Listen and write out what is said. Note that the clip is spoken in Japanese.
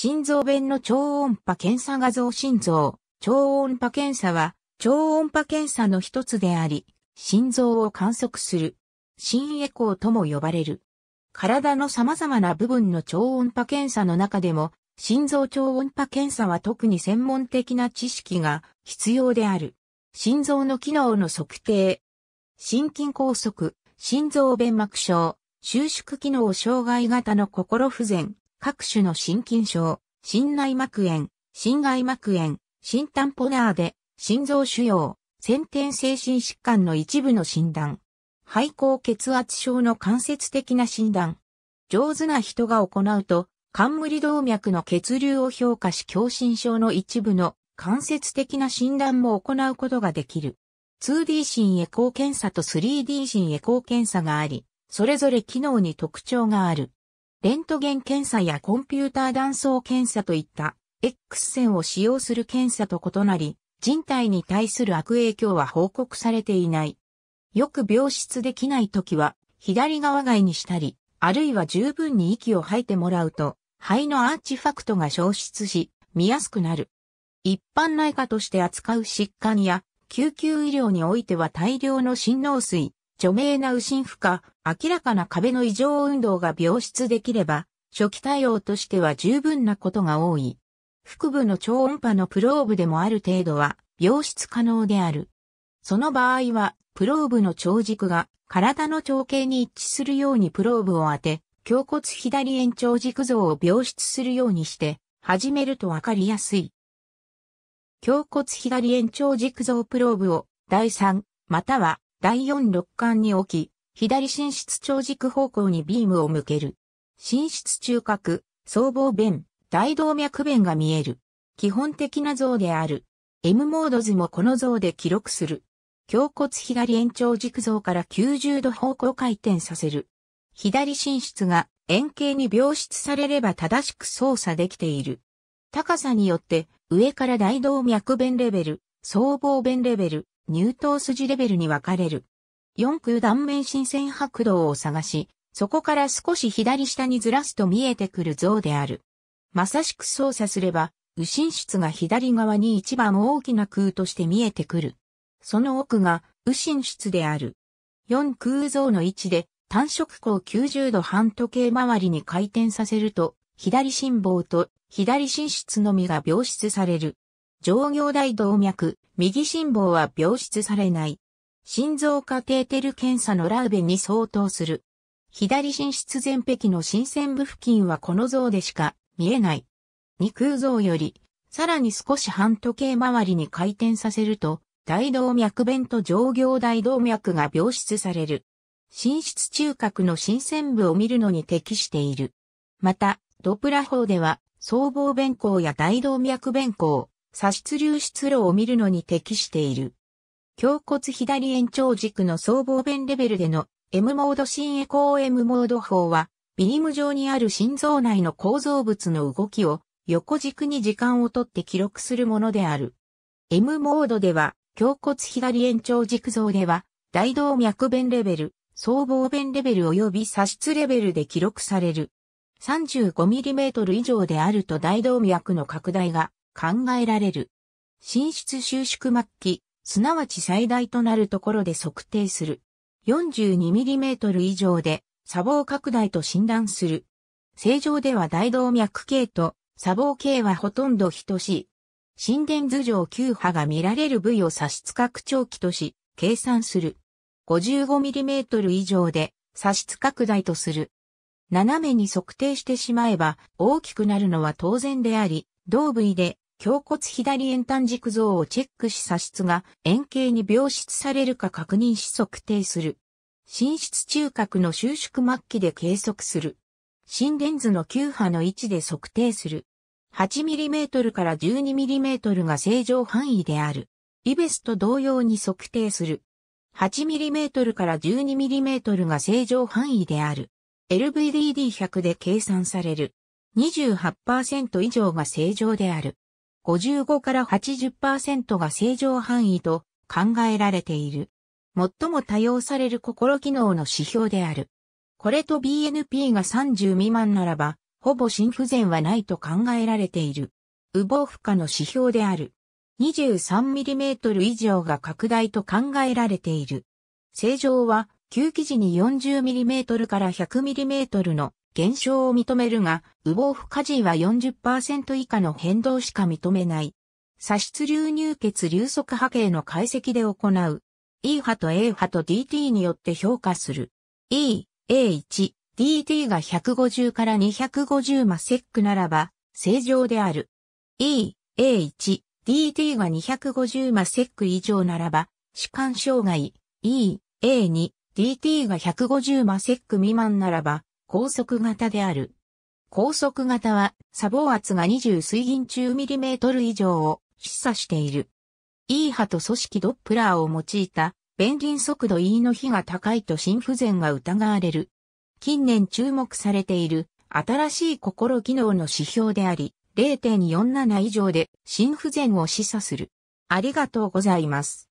心臓弁の超音波検査画像心臓、超音波検査は、超音波検査の一つであり、心臓を観測する、心エコーとも呼ばれる。体の様々な部分の超音波検査の中でも、心臓超音波検査は特に専門的な知識が必要である。心臓の機能の測定、心筋梗塞、心臓弁膜症、収縮機能障害型の心不全、各種の心筋症、心内膜炎、心外膜炎、心タンポナーで、心臓腫瘍、先天精神疾患の一部の診断。肺高血圧症の間接的な診断。上手な人が行うと、冠動脈の血流を評価し狭心症の一部の間接的な診断も行うことができる。2D 心エコー検査と 3D 心エコー検査があり、それぞれ機能に特徴がある。レントゲン検査やコンピューター断層検査といった X 線を使用する検査と異なり、人体に対する悪影響は報告されていない。よく病室できない時は、左側外にしたり、あるいは十分に息を吐いてもらうと、肺のアーチファクトが消失し、見やすくなる。一般内科として扱う疾患や、救急医療においては大量の心脳水、著名な右心負荷、明らかな壁の異常運動が病出できれば、初期対応としては十分なことが多い。腹部の超音波のプローブでもある程度は、病出可能である。その場合は、プローブの長軸が体の長径に一致するようにプローブを当て、胸骨左延長軸像を病出するようにして、始めるとわかりやすい。胸骨左延長軸像プローブを第3または第4六巻に置き、左寝室長軸方向にビームを向ける。寝室中核、僧帽弁、大動脈弁が見える。基本的な像である。M モード図もこの像で記録する。胸骨左延長軸像から90度方向回転させる。左寝室が円形に描出されれば正しく操作できている。高さによって上から大動脈弁レベル、僧帽弁レベル、入頭筋レベルに分かれる。四空断面新鮮白道を探し、そこから少し左下にずらすと見えてくる像である。まさしく操作すれば、右心室が左側に一番大きな空として見えてくる。その奥が右心室である。四空像の位置で単色光90度半時計回りに回転させると、左心房と左心室のみが病出される。上行大動脈、右心房は病出されない。心臓カテーテル検査のラーベに相当する。左心室前壁の新線部付近はこの像でしか見えない。二空像より、さらに少し半時計回りに回転させると、大動脈弁と上行大動脈が病出される。心室中核の新線部を見るのに適している。また、ドプラ法では、僧帽弁行や大動脈弁行、左出流出路を見るのに適している。胸骨左延長軸の僧帽弁レベルでの M モード新エコー M モード法は、ビリム上にある心臓内の構造物の動きを横軸に時間をとって記録するものである。M モードでは、胸骨左延長軸像では、大動脈弁レベル、僧帽弁レベル及び左出レベルで記録される。35mm 以上であると大動脈の拡大が考えられる。寝室収縮末期、すなわち最大となるところで測定する。42mm 以上で砂防拡大と診断する。正常では大動脈系と砂防系はほとんど等しい。心電図上9波が見られる部位を差し拡張器とし、計算する。55mm 以上で差し拡大とする。斜めに測定してしまえば大きくなるのは当然であり、同部位で胸骨左円端軸像をチェックし左室が円形に描出されるか確認し測定する。心室中核の収縮末期で計測する。心電図の9波の位置で測定する。8mm から 12mm が正常範囲である。イベスと同様に測定する。8mm から 12mm が正常範囲である。LVDD100 で計算される。28%以上が正常である。55から80%が正常範囲と考えられている。最も多用される心機能の指標である。これと BNP が30未満ならば、ほぼ心不全はないと考えられている。羽毛負荷の指標である。23mm 以上が拡大と考えられている。正常は、休憩時に 40mm から 100mm の減少を認めるが、羽毛不可時は40%以下の変動しか認めない。左質流入血流速波形の解析で行う。E 波と A 波と DT によって評価する。E、A1、DT が150から250マセックならば、正常である。E、A1、DT が250マセック以上ならば、主観障害。E、A2、DT が150マセック未満ならば、高速型である。高速型は、砂防圧が20水銀中ミリメートル以上を示唆している。E 波と組織ドップラーを用いた、便輪速度 E の比が高いと心不全が疑われる。近年注目されている、新しい心機能の指標であり、0.47以上で心不全を示唆する。ありがとうございます。